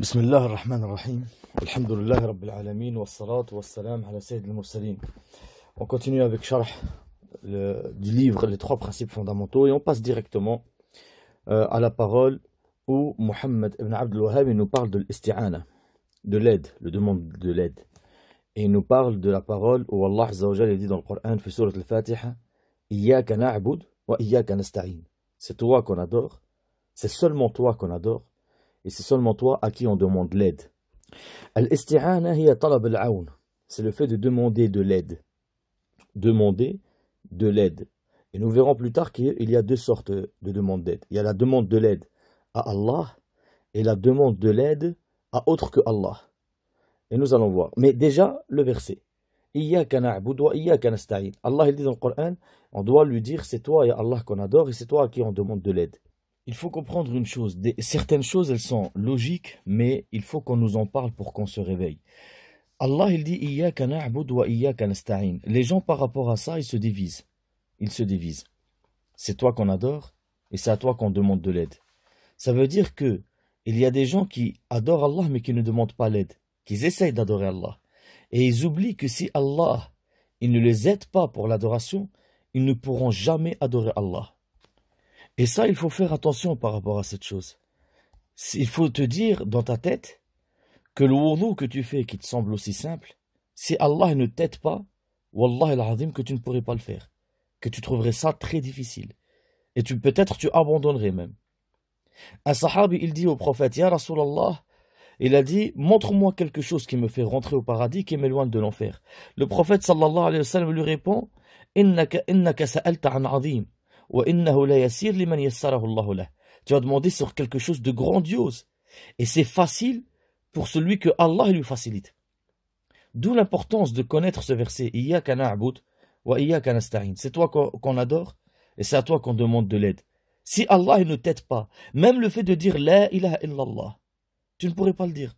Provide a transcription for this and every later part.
بسم الله الرحمن الرحيم الحمد لله رب العالمين والصلاة والسلام على سيد المرسلين On continue avec le, du livre Les trois principes fondamentaux et on passe directement euh, à la parole où Mohammed ibn Abd al nous parle de l'isti'ana, de l'aide, le demande de l'aide. Et il nous parle de la parole où Allah a dit dans le Coran, في سورة il y a qu'un نستعين. C'est toi qu'on adore, c'est seulement toi qu'on adore et c'est seulement toi à qui on demande l'aide. al talab al-aoun. C'est le fait de demander de l'aide. Demander de l'aide. Et nous verrons plus tard qu'il y a deux sortes de demandes d'aide. Il y a la demande de l'aide à Allah et la demande de l'aide à autre que Allah. Et nous allons voir. Mais déjà, le verset. Allah, il dit dans le Coran, on doit lui dire, c'est toi et Allah qu'on adore et c'est toi à qui on demande de l'aide il faut comprendre une chose. certaines choses, elles sont logiques, mais il faut qu'on nous en parle pour qu'on se réveille. Allah, il dit wa Les gens, par rapport à ça, ils se divisent. Ils se divisent. C'est toi qu'on adore et c'est à toi qu'on demande de l'aide. Ça veut dire que il y a des gens qui adorent Allah mais qui ne demandent pas l'aide, qu'ils essayent d'adorer Allah. Et ils oublient que si Allah, il ne les aide pas pour l'adoration, ils ne pourront jamais adorer Allah. Et ça, il faut faire attention par rapport à cette chose. Il faut te dire dans ta tête que le wudu que tu fais qui te semble aussi simple, si Allah ne t'aide pas, Wallah al que tu ne pourrais pas le faire, que tu trouverais ça très difficile. Et tu peut-être tu abandonnerais même. Un sahabi, il dit au prophète, Ya Rasulallah, il a dit, montre-moi quelque chose qui me fait rentrer au paradis, qui m'éloigne de l'enfer. Le prophète sallallahu alayhi wa lui répond, Innaka, innaka sa'alta an azim. Tu as demandé sur quelque chose de grandiose. Et c'est facile pour celui que Allah lui facilite. D'où l'importance de connaître ce verset. C'est toi qu'on adore et c'est à toi qu'on demande de l'aide. Si Allah ne t'aide pas, même le fait de dire La ilaha illallah, tu ne pourrais pas le dire.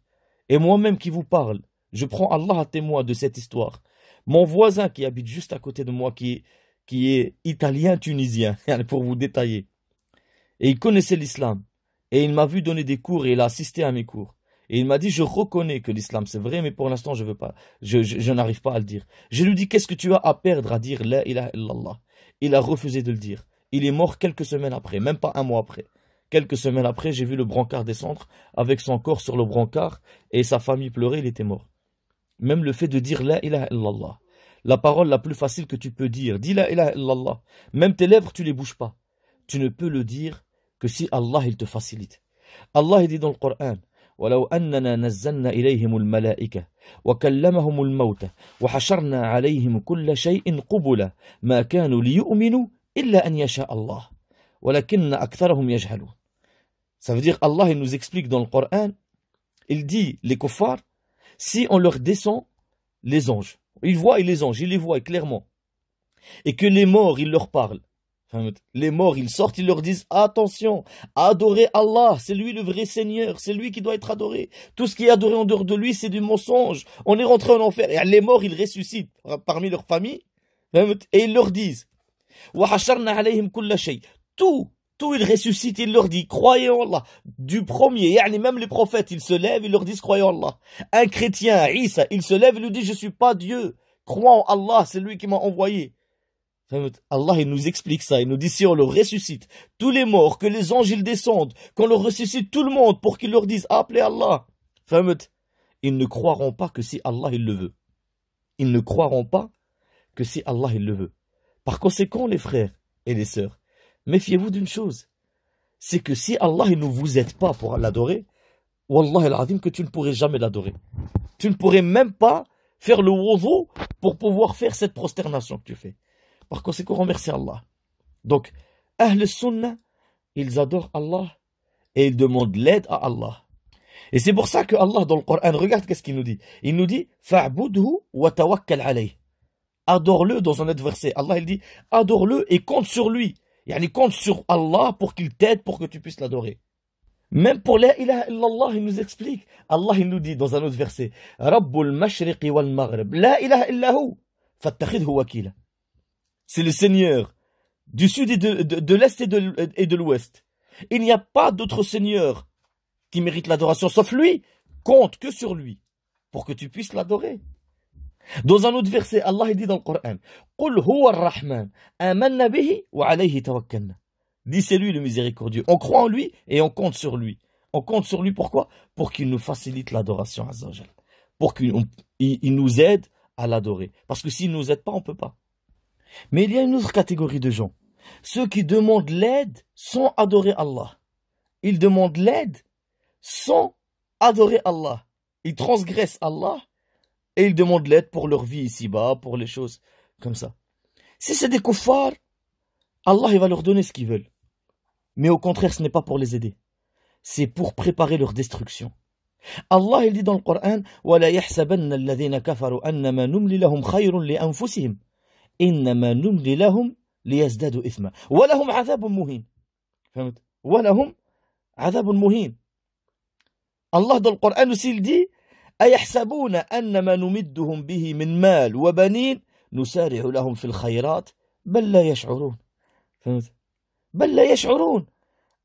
Et moi-même qui vous parle, je prends Allah à témoin de cette histoire. Mon voisin qui habite juste à côté de moi, qui qui est italien-tunisien, pour vous détailler. Et il connaissait l'islam. Et il m'a vu donner des cours et il a assisté à mes cours. Et il m'a dit, je reconnais que l'islam c'est vrai, mais pour l'instant je veux pas, je, n'arrive pas à le dire. Je lui dis, qu'est-ce que tu as à perdre à dire la ilaha illallah Il a refusé de le dire. Il est mort quelques semaines après, même pas un mois après. Quelques semaines après, j'ai vu le brancard descendre avec son corps sur le brancard et sa famille pleurait il était mort. Même le fait de dire la ilaha illallah, la parole la plus facile que tu peux dire. Dis la ilaha illallah. Même tes lèvres, tu les bouges pas. Tu ne peux le dire que si Allah il te facilite. Allah il dit dans le Coran ولو أننا نزلنا إليهم الملائكة وكلمهم الموتى وحشرنا عليهم كل شيء قبلا ما كانوا ليؤمنوا إلا أن يشاء الله ولكن أكثرهم يجهلون Ça veut dire Allah il nous explique dans le Coran il dit les kuffars si on leur descend les anges ils voient les anges, ils les voient clairement. Et que les morts, ils leur parlent. Les morts, ils sortent, ils leur disent Attention, adorez Allah, c'est lui le vrai Seigneur, c'est lui qui doit être adoré. Tout ce qui est adoré en dehors de lui, c'est du mensonge. On est rentré en enfer. Et les morts, ils ressuscitent euh, parmi leurs familles, Et ils leur disent Tout il ressuscite, il leur dit, croyez en Allah. Du premier, même les prophètes, ils se lèvent, ils leur disent, croyez en Allah. Un chrétien, Isa, il se lève, il lui dit, je suis pas Dieu. Crois en Allah, c'est lui qui m'a envoyé. Allah, il nous explique ça. Il nous dit, si on le ressuscite, tous les morts, que les anges, descendent, qu'on le ressuscite tout le monde pour qu'ils leur disent, appelez Allah. Ils ne croiront pas que si Allah, il le veut. Ils ne croiront pas que si Allah, il le veut. Par conséquent, les frères et les sœurs, méfiez-vous d'une chose, c'est que si Allah il ne vous aide pas pour l'adorer, Wallah al-Azim, que tu ne pourrais jamais l'adorer. Tu ne pourrais même pas faire le wudu pour pouvoir faire cette prosternation que tu fais. Par conséquent, remercie Allah. Donc, Ahl Sunnah, ils adorent Allah et ils demandent l'aide à Allah. Et c'est pour ça que Allah, dans le Coran, regarde qu'est-ce qu'il nous dit. Il nous dit Fa'budhu wa Adore-le dans un autre verset. Allah, il dit Adore-le et compte sur lui. Il compte sur Allah pour qu'il t'aide pour que tu puisses l'adorer. Même pour la il nous explique. Allah, il nous dit dans un autre verset Rabbul mashriqi wal maghrib. La ilaha illahu. C'est le Seigneur du sud et de, l'est et de l'ouest. Il n'y a pas d'autre Seigneur qui mérite l'adoration sauf lui. Compte que sur lui pour que tu puisses l'adorer. Dans un autre verset, Allah dit dans le Coran Dis c'est lui le miséricordieux. On croit en lui et on compte sur lui. On compte sur lui pourquoi Pour qu'il nous facilite l'adoration Pour qu'il nous aide à l'adorer. Parce que s'il ne nous aide pas, on ne peut pas. Mais il y a une autre catégorie de gens. Ceux qui demandent l'aide sans adorer Allah. Ils demandent l'aide sans adorer Allah. Ils transgressent Allah et ils demandent l'aide pour leur vie ici-bas, pour les choses comme ça. Si c'est des koufars, Allah va leur donner ce qu'ils veulent. Mais au contraire, ce n'est pas pour les aider. C'est pour préparer leur destruction. Allah il dit dans le Coran وَلَا يَحْسَبَنَّ الَّذِينَ كَفَرُوا أَنَّمَا نُمْلِي لَهُمْ خَيْرٌ لِأَنفُسِهِمْ إِنَّمَا نُمْلِي لَهُمْ لِيَزْدَادُوا إِثْمًا وَلَهُمْ عَذَابٌ مُهِينٌ فهمت وَلَهُمْ عَذَابٌ مُهِينٌ Allah dans le Coran aussi il dit أيحسبون أن ما نمدهم به من مال وبنين نسارع لهم في الخيرات بل لا يشعرون فهمت؟ بل لا يشعرون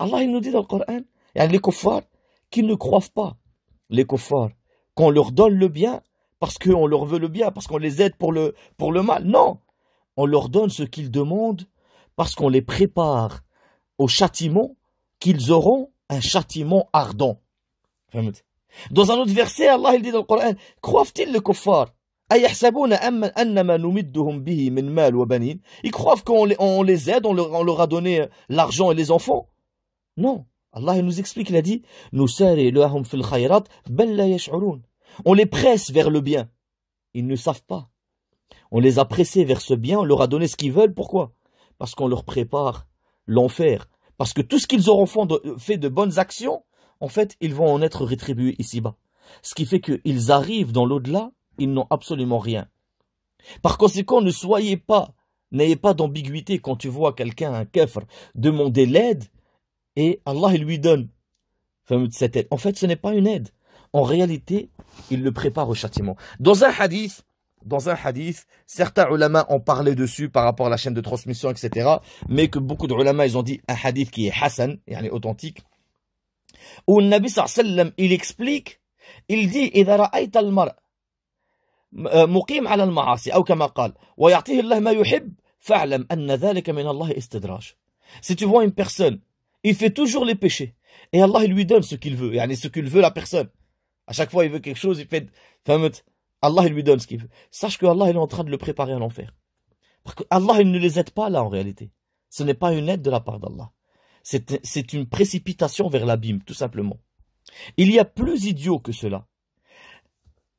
الله nous dit dans le Coran يعني les kuffars qui ne croient pas les kuffars qu'on leur donne le bien parce qu'on leur veut le bien parce qu'on les aide pour le pour le mal non on leur donne ce qu'ils demandent parce qu'on les prépare au châtiment qu'ils auront un châtiment ardent فهمت dans un autre verset, Allah dit dans le Coran, croient-ils les kuffars ils croient qu'on les, aide, on leur, a donné euh, l'argent et les enfants. Non. Allah nous explique, il a dit On les presse vers le bien. Ils ne savent pas. On les a pressés vers ce bien, on leur a donné ce qu'ils veulent. Pourquoi Parce qu'on leur prépare l'enfer. Parce que tout ce qu'ils auront fait de bonnes actions, en fait, ils vont en être rétribués ici-bas. Ce qui fait qu'ils arrivent dans l'au-delà, ils n'ont absolument rien. Par conséquent, ne soyez pas, n'ayez pas d'ambiguïté quand tu vois quelqu'un, un kafir, demander l'aide et Allah il lui donne cette aide. En fait, ce n'est pas une aide. En réalité, il le prépare au châtiment. Dans un hadith, dans un hadith, certains ulama ont parlé dessus par rapport à la chaîne de transmission, etc. Mais que beaucoup de ulama, ils ont dit un hadith qui est hassan, et est authentique où le Nabi sallam il explique, il dit euh, Si tu vois une personne, il fait toujours les péchés et Allah lui donne ce qu'il veut, et ce qu'il veut la personne. À chaque fois il veut quelque chose, il fait Allah lui donne ce qu'il veut. Sache que Allah est en train de le préparer à l'enfer. Parce que Allah il ne les aide pas là en réalité. Ce n'est pas une aide de la part d'Allah. C'est une précipitation vers l'abîme, tout simplement. Il y a plus idiot que cela.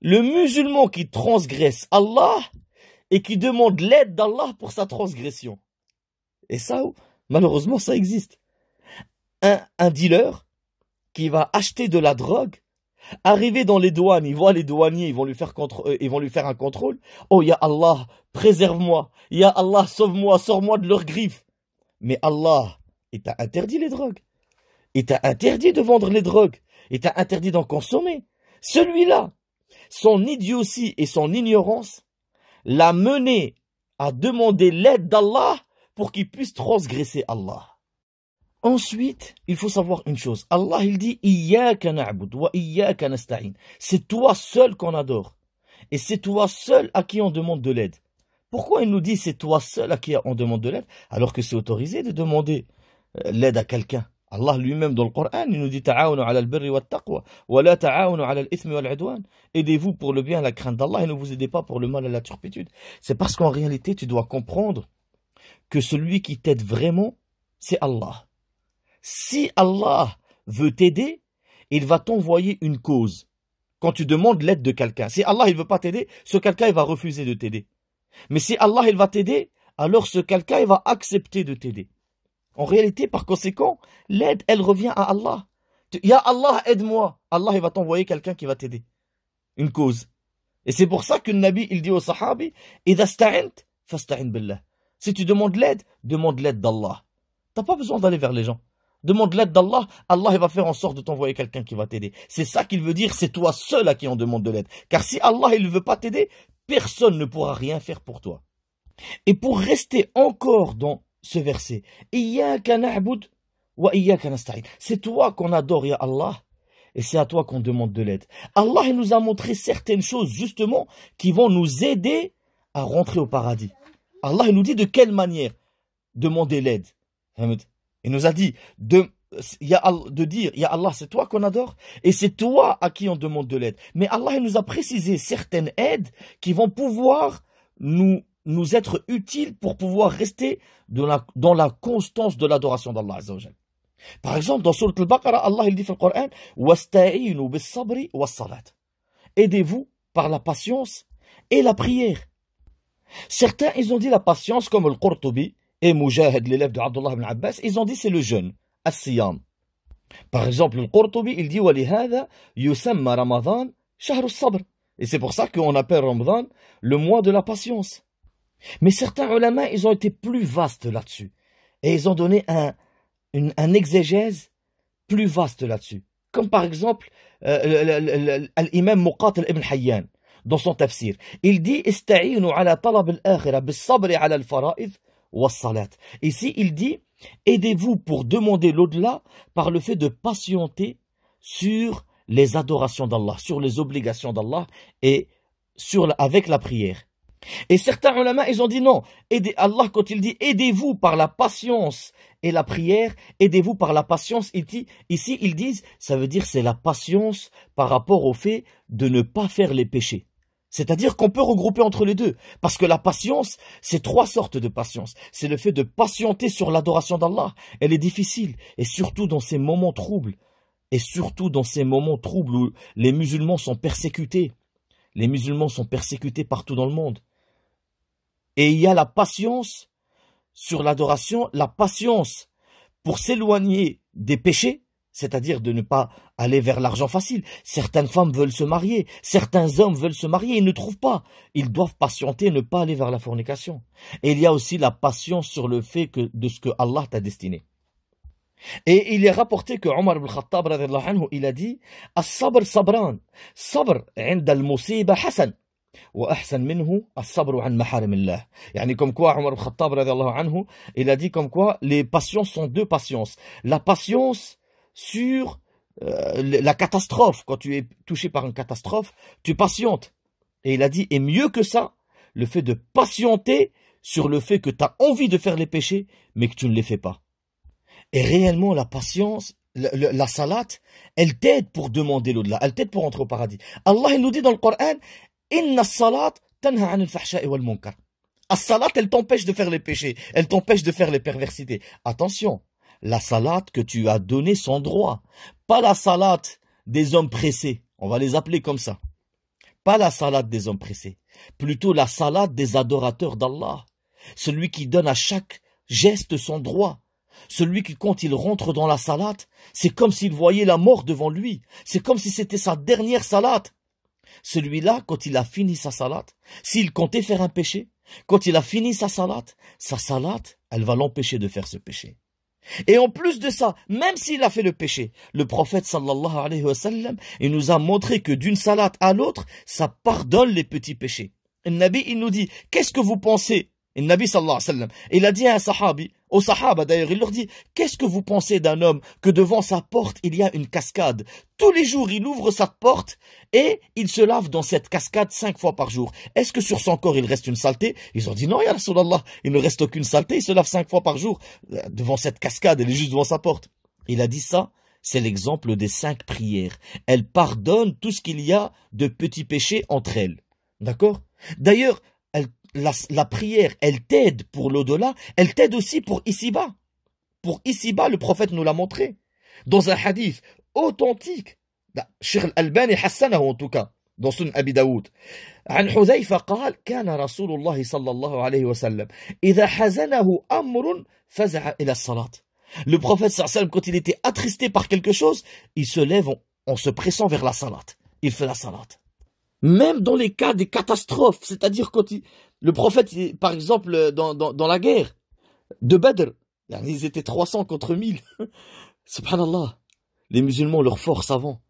Le musulman qui transgresse Allah et qui demande l'aide d'Allah pour sa transgression. Et ça, malheureusement, ça existe. Un, dealer qui va acheter de la drogue, arriver dans les douanes, il voit les douaniers, ils vont lui faire, contre, euh, ils vont lui faire un contrôle. Oh, ya Allah, préserve-moi. Ya Allah, sauve-moi, sors-moi de leurs griffes. Mais Allah, il t'a interdit les drogues. Et t'a interdit de vendre les drogues. Et t'a interdit d'en consommer. Celui-là, son idiotie et son ignorance l'a mené à demander l'aide d'Allah pour qu'il puisse transgresser Allah. Ensuite, il faut savoir une chose. Allah, il dit C'est toi seul qu'on adore. Et c'est toi seul à qui on demande de l'aide. Pourquoi il nous dit c'est toi seul à qui on demande de l'aide alors que c'est autorisé de demander l'aide à quelqu'un. Allah lui-même dans le Coran, il nous dit Aidez-vous pour le bien à la crainte d'Allah et ne vous aidez pas pour le mal et la turpitude. C'est parce qu'en réalité, tu dois comprendre que celui qui t'aide vraiment, c'est Allah. Si Allah veut t'aider, il va t'envoyer une cause. Quand tu demandes l'aide de quelqu'un, si Allah ne veut pas t'aider, ce quelqu'un il va refuser de t'aider. Mais si Allah il va t'aider, alors ce quelqu'un il va accepter de t'aider. En réalité, par conséquent, l'aide, elle revient à Allah. ya Allah, aide-moi. Allah, il va t'envoyer quelqu'un qui va t'aider. Une cause. Et c'est pour ça que le Nabi, il dit aux Sahabi, billah. Si tu demandes l'aide, demande l'aide d'Allah. T'as pas besoin d'aller vers les gens. Demande l'aide d'Allah, Allah il va faire en sorte de t'envoyer quelqu'un qui va t'aider. C'est ça qu'il veut dire, c'est toi seul à qui on demande de l'aide. Car si Allah il ne veut pas t'aider, personne ne pourra rien faire pour toi. Et pour rester encore dans ce verset. C'est toi qu'on adore, Ya Allah, et c'est à toi qu'on demande de l'aide. Allah il nous a montré certaines choses, justement, qui vont nous aider à rentrer au paradis. Allah il nous dit de quelle manière demander l'aide. Il nous a dit de, de dire, Ya Allah, c'est toi qu'on adore, et c'est toi à qui on demande de l'aide. Mais Allah il nous a précisé certaines aides qui vont pouvoir nous nous être utile pour pouvoir rester dans la, constance de l'adoration d'Allah Par exemple, dans Surat al-Baqarah, Allah il dit dans le Coran Aidez-vous par la patience et la prière. Certains, ils ont dit la patience, comme le Qurtubi et Mujahid, l'élève de Abdullah ibn Abbas, ils ont dit c'est le jeûne, as-siyam. Par exemple, le Qurtubi, il dit Et c'est pour ça qu'on appelle Ramadan le mois de la patience. Mais certains ulama, ils ont été plus vastes là-dessus. Et ils ont donné un, exégèse plus vaste là-dessus. Comme par exemple euh, l'imam Muqatil ibn Hayyan dans son tafsir. Il dit Ici, il dit aidez-vous pour demander l'au-delà par le fait de patienter sur les adorations d'Allah, sur les obligations d'Allah et sur, avec la prière. Et certains ulama, ils ont dit non. Aidez, Allah, quand il dit aidez-vous par la patience et la prière, aidez-vous par la patience, ici, ils disent, ça veut dire c'est la patience par rapport au fait de ne pas faire les péchés. C'est-à-dire qu'on peut regrouper entre les deux. Parce que la patience, c'est trois sortes de patience. C'est le fait de patienter sur l'adoration d'Allah. Elle est difficile. Et surtout dans ces moments troubles. Et surtout dans ces moments troubles où les musulmans sont persécutés. Les musulmans sont persécutés partout dans le monde. Et il y a la patience sur l'adoration, la patience pour s'éloigner des péchés, c'est-à-dire de ne pas aller vers l'argent facile. Certaines femmes veulent se marier, certains hommes veulent se marier, ils ne trouvent pas. Ils doivent patienter et ne pas aller vers la fornication. Et il y a aussi la patience sur le fait que, de ce que Allah t'a destiné. Et il est rapporté que Omar ibn Khattab, il a dit, « As-sabr sabran, sabr inda al-musiba hasan » il a dit comme quoi les patiences sont deux patiences la patience sur euh, la catastrophe quand tu es touché par une catastrophe tu patientes et il a dit et mieux que ça le fait de patienter sur le fait que tu as envie de faire les péchés mais que tu ne les fais pas et réellement la patience la, salat, elle t'aide pour demander l'au-delà, elle t'aide pour entrer au paradis. Allah il nous dit dans le Coran, Inna salat wal elle t'empêche de faire les péchés, elle t'empêche de faire les perversités. Attention, la salat que tu as donné Son droit, pas la salat des hommes pressés, on va les appeler comme ça. Pas la salat des hommes pressés, plutôt la salat des adorateurs d'Allah, celui qui donne à chaque geste son droit. Celui qui, quand il rentre dans la salat c'est comme s'il voyait la mort devant lui. C'est comme si c'était sa dernière salat celui-là, quand il a fini sa salade, s'il comptait faire un péché, quand il a fini sa salade, sa salade, elle va l'empêcher de faire ce péché. Et en plus de ça, même s'il a fait le péché, le prophète sallallahu alayhi wa sallam, il nous a montré que d'une salade à l'autre, ça pardonne les petits péchés. le Nabi, il nous dit, qu'est-ce que vous pensez le Nabi sallallahu alayhi wa il a dit à un sahabi, aux Sahaba d'ailleurs, il leur dit Qu'est-ce que vous pensez d'un homme que devant sa porte il y a une cascade Tous les jours il ouvre sa porte et il se lave dans cette cascade cinq fois par jour. Est-ce que sur son corps il reste une saleté Ils ont dit Non, il ne reste aucune saleté, il se lave cinq fois par jour euh, devant cette cascade, elle est juste devant sa porte. Il a dit ça c'est l'exemple des cinq prières. Elles pardonnent tout ce qu'il y a de petits péchés entre elles. D'accord D'ailleurs, la, prière, elle t'aide pour l'au-delà, elle t'aide aussi pour ici-bas. Pour ici-bas, le prophète nous l'a montré. Dans un hadith authentique, bah, al en tout cas, dans son Abi Daoud. Le prophète quand il était attristé par quelque chose, il se lève en, en se pressant vers la salat. Il fait la salat. Même dans les cas des catastrophes, c'est-à-dire quand il, le prophète, par exemple, dans, la guerre de Badr, ils étaient 300 contre 1000. Subhanallah. Les musulmans, leur force avant.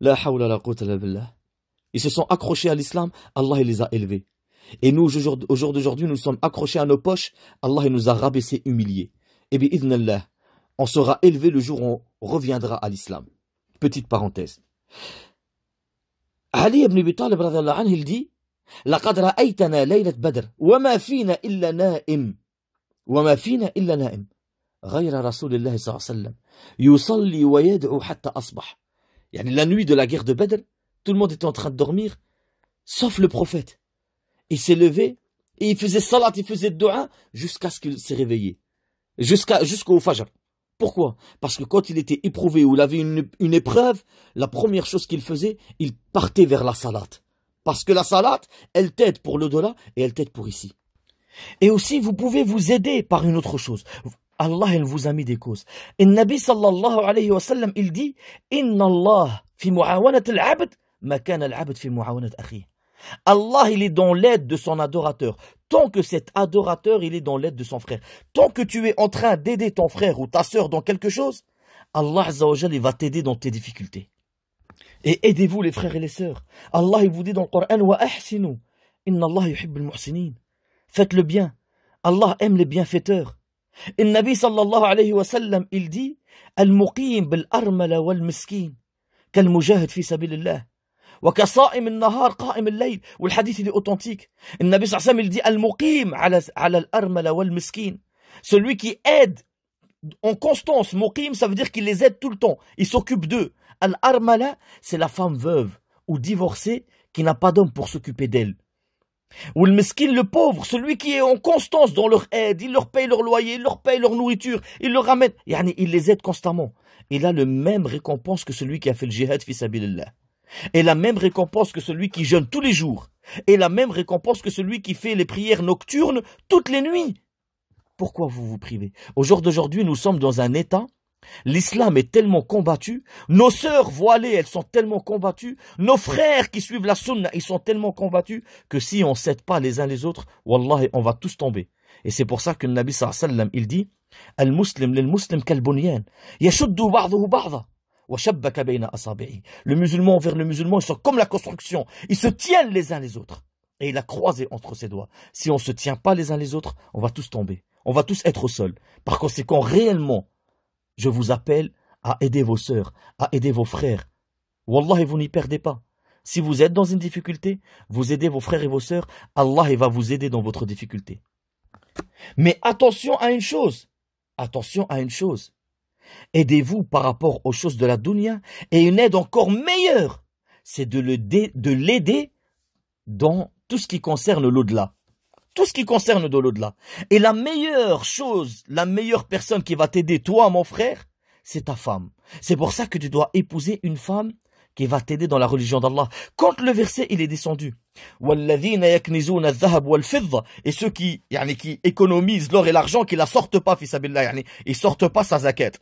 La hawla la la billah. Ils se sont accrochés à l'islam, Allah les a élevés. Et nous, au jour d'aujourd'hui, nous sommes accrochés à nos poches, Allah nous a rabaissés, humiliés. Et bien, on sera élevé le jour où on reviendra à l'islam. Petite parenthèse. Ali ibn Abi Talib, il dit la nuit de la guerre de Badr tout le monde était en train de dormir sauf le prophète il s'est levé et il faisait salat il faisait dua jusqu'à ce qu'il s'est réveillé jusqu'à jusqu'au fajr pourquoi Parce que quand il était éprouvé ou il avait une, une épreuve, la première chose qu'il faisait, il partait vers la salat parce que la salat, elle t'aide pour l'au-delà et elle t'aide pour ici. Et aussi, vous pouvez vous aider par une autre chose. Allah, il vous a mis des causes. Et Nabi sallallahu alayhi wa sallam, il dit Inna Allah fi al ma kana al fi Allah, il est dans l'aide de son adorateur. Tant que cet adorateur, il est dans l'aide de son frère. Tant que tu es en train d'aider ton frère ou ta sœur dans quelque chose, Allah il va t'aider dans tes difficultés. Et aidez-vous les frères et les sœurs. Allah il vous dit dans le Coran Wa ahsinu. Inna Allah al muhsinin. Faites le bien. Allah aime les bienfaiteurs. Et le Nabi sallallahu alayhi wa sallam, il dit Al-muqim bil armala wal miskin. Kal mujahid fi sabilillah. al-layl. قائم hadith il est authentique Le Nabi sallallahu alayhi wa sallam, il dit al-muqim ala al-armala wal miskin celui qui aide en constance. Mokim, ça veut dire qu'il les aide tout le temps. Il s'occupe d'eux. Al-Armala, c'est la femme veuve ou divorcée qui n'a pas d'homme pour s'occuper d'elle. Ou le mesquine, le pauvre, celui qui est en constance dans leur aide, il leur paye leur loyer, il leur paye leur nourriture, il leur ramène, il les aide constamment. Il a le même récompense que celui qui a fait le jihad fi allah Et la même récompense que celui qui jeûne tous les jours. Et la même récompense que celui qui fait les prières nocturnes toutes les nuits. Pourquoi vous vous privez Au jour d'aujourd'hui, nous sommes dans un état L'islam est tellement combattu, nos sœurs voilées, elles sont tellement combattues, nos frères qui suivent la sunna, ils sont tellement combattus que si on ne s'aide pas les uns les autres, wallah on va tous tomber. Et c'est pour ça que le Nabi sallam, il dit muslim muslim Le musulman envers le musulman, ils sont comme la construction, ils se tiennent les uns les autres. Et il a croisé entre ses doigts. Si on ne se tient pas les uns les autres, on va tous tomber on va tous être au Par conséquent, réellement, je vous appelle à aider vos sœurs, à aider vos frères. Wallah, et vous n'y perdez pas. Si vous êtes dans une difficulté, vous aidez vos frères et vos sœurs, Allah va vous aider dans votre difficulté. Mais attention à une chose, attention à une chose. Aidez-vous par rapport aux choses de la dunya et une aide encore meilleure, c'est de l'aider dans tout ce qui concerne l'au-delà tout ce qui concerne de l'au-delà. Et la meilleure chose, la meilleure personne qui va t'aider, toi, mon frère, c'est ta femme. C'est pour ça que tu dois épouser une femme qui va t'aider dans la religion d'Allah. Quand le verset il est descendu, et ceux qui, yani, qui économisent l'or et l'argent, qui la sortent pas, fils yani, sortent pas sa zakat.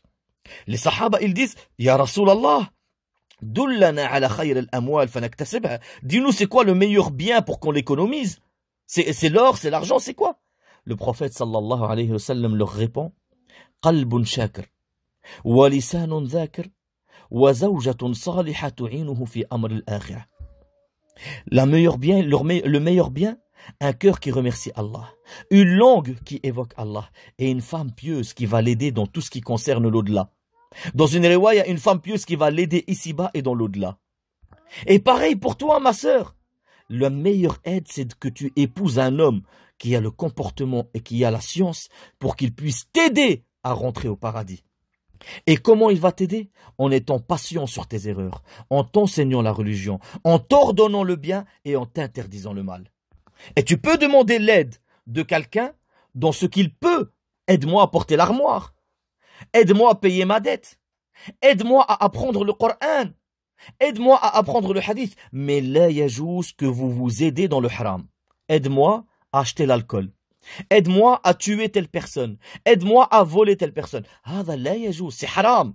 Les sahaba, ils disent, Ya Dis-nous c'est quoi le meilleur bien pour qu'on l'économise c'est l'or, c'est l'argent, c'est quoi Le prophète sallallahu alayhi wa sallam leur répond wa La meilleure bien, le meilleur bien, un cœur qui remercie Allah, une langue qui évoque Allah et une femme pieuse qui va l'aider dans tout ce qui concerne l'au-delà. Dans une il y a une femme pieuse qui va l'aider ici-bas et dans l'au-delà. Et pareil pour toi, ma sœur la meilleure aide, c'est que tu épouses un homme qui a le comportement et qui a la science pour qu'il puisse t'aider à rentrer au paradis. Et comment il va t'aider En étant patient sur tes erreurs, en t'enseignant la religion, en t'ordonnant le bien et en t'interdisant le mal. Et tu peux demander l'aide de quelqu'un dans ce qu'il peut. Aide-moi à porter l'armoire. Aide-moi à payer ma dette. Aide-moi à apprendre le Coran. Aide-moi à apprendre le hadith. Mais la juste que vous vous aidez dans le haram. Aide-moi à acheter l'alcool. Aide-moi à tuer telle personne. Aide-moi à voler telle personne. C'est haram.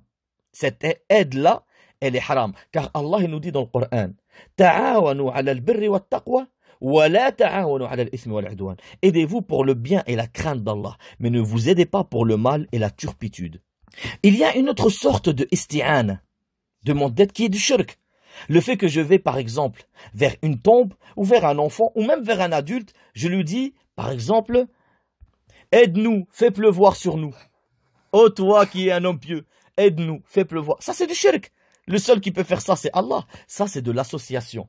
Cette aide-là, elle est haram. Car Allah nous dit dans le Coran Aidez-vous pour le bien et la crainte d'Allah, mais ne vous aidez pas pour le mal et la turpitude. Il y a une autre sorte de isti'an Demande d'aide qui est du shirk. Le fait que je vais, par exemple, vers une tombe, ou vers un enfant, ou même vers un adulte, je lui dis, par exemple, aide-nous, fais pleuvoir sur nous. Ô oh, toi qui es un homme pieux, aide-nous, fais pleuvoir. Ça, c'est du shirk. Le seul qui peut faire ça, c'est Allah. Ça, c'est de l'association.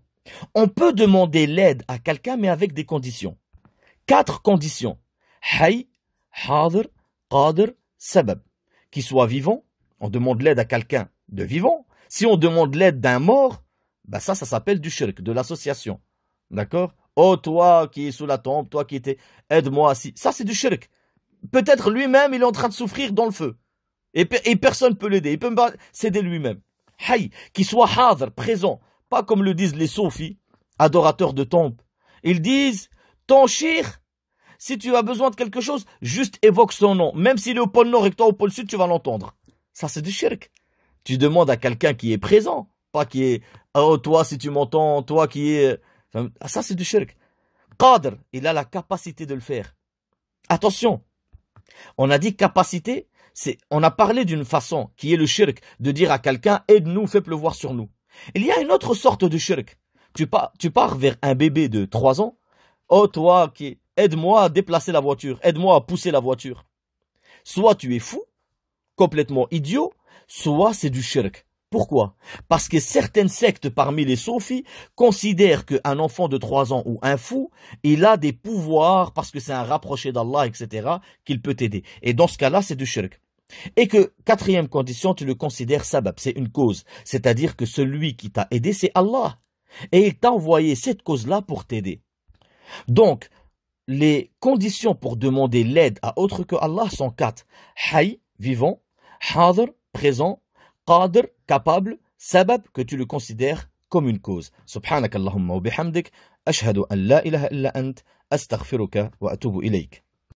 On peut demander l'aide à quelqu'un, mais avec des conditions. Quatre conditions. Hay, hadr, qadr, sabab. Qu'il soit vivant, on demande l'aide à quelqu'un de vivant, si on demande l'aide d'un mort, bah ça, ça s'appelle du shirk, de l'association. D'accord Oh, toi qui es sous la tombe, toi qui étais, aide-moi. Si... Ça, c'est du shirk. Peut-être lui-même, il est en train de souffrir dans le feu. Et, personne ne peut l'aider. Il peut s'aider lui-même. Hay, qu'il soit hadr, présent. Pas comme le disent les sophis adorateurs de tombe. Ils disent, ton shirk, si tu as besoin de quelque chose, juste évoque son nom. Même s'il est au pôle nord et toi au pôle sud, tu vas l'entendre. Ça, c'est du shirk. Tu demandes à quelqu'un qui est présent, pas qui est Oh, toi, si tu m'entends, toi qui est. Ah, ça, c'est du shirk. Qadr, il a la capacité de le faire. Attention, on a dit capacité, c'est, on a parlé d'une façon qui est le shirk, de dire à quelqu'un aide-nous, fais pleuvoir sur nous. Il y a une autre sorte de shirk. Tu pars, tu pars vers un bébé de 3 ans. Oh, toi qui aide-moi à déplacer la voiture, aide-moi à pousser la voiture. Soit tu es fou, complètement idiot, soit c'est du shirk. Pourquoi Parce que certaines sectes parmi les sophies considèrent qu'un enfant de 3 ans ou un fou, il a des pouvoirs parce que c'est un rapproché d'Allah, etc., qu'il peut t'aider Et dans ce cas-là, c'est du shirk. Et que, quatrième condition, tu le considères sabab, c'est une cause. C'est-à-dire que celui qui t'a aidé, c'est Allah. Et il t'a envoyé cette cause-là pour t'aider. Donc, les conditions pour demander l'aide à autre que Allah sont quatre. Hay, vivant. Hadr, présent, قادر, capable, sabab, que tu le considères comme une cause. Subhanak Allahumma wa bihamdik, ashhadu an la ilaha illa ant, astaghfiruka wa atubu ilayk.